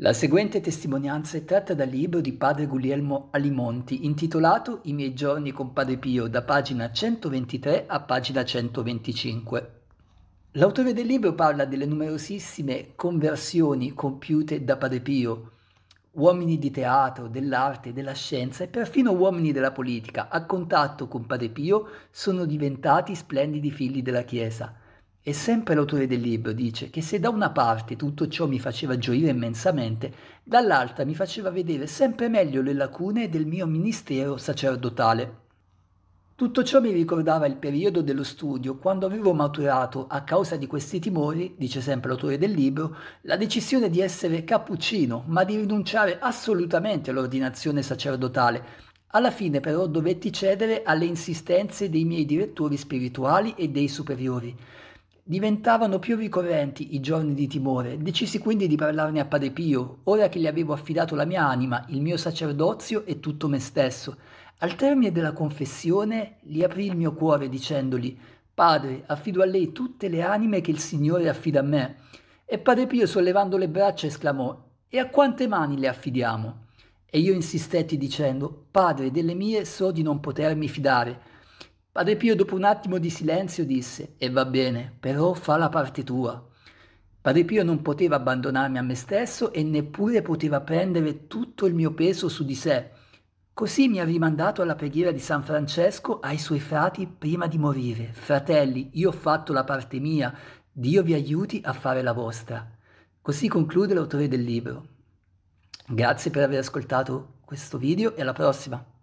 La seguente testimonianza è tratta dal libro di padre Guglielmo Alimonti, intitolato I miei giorni con padre Pio, da pagina 123 a pagina 125. L'autore del libro parla delle numerosissime conversioni compiute da padre Pio, uomini di teatro, dell'arte, della scienza e perfino uomini della politica, a contatto con padre Pio, sono diventati splendidi figli della Chiesa. E sempre l'autore del libro dice che se da una parte tutto ciò mi faceva gioire immensamente, dall'altra mi faceva vedere sempre meglio le lacune del mio ministero sacerdotale. Tutto ciò mi ricordava il periodo dello studio quando avevo maturato, a causa di questi timori, dice sempre l'autore del libro, la decisione di essere cappuccino, ma di rinunciare assolutamente all'ordinazione sacerdotale. Alla fine però dovetti cedere alle insistenze dei miei direttori spirituali e dei superiori. Diventavano più ricorrenti i giorni di timore, decisi quindi di parlarne a Padre Pio, ora che gli avevo affidato la mia anima, il mio sacerdozio e tutto me stesso. Al termine della confessione gli aprì il mio cuore dicendogli Padre, affido a lei tutte le anime che il Signore affida a me. E Padre Pio, sollevando le braccia, esclamò E a quante mani le affidiamo? E io insistetti dicendo Padre, delle mie so di non potermi fidare Padre Pio dopo un attimo di silenzio disse, e va bene, però fa la parte tua. Padre Pio non poteva abbandonarmi a me stesso e neppure poteva prendere tutto il mio peso su di sé. Così mi ha rimandato alla preghiera di San Francesco ai suoi frati prima di morire. Fratelli, io ho fatto la parte mia, Dio vi aiuti a fare la vostra. Così conclude l'autore del libro. Grazie per aver ascoltato questo video e alla prossima.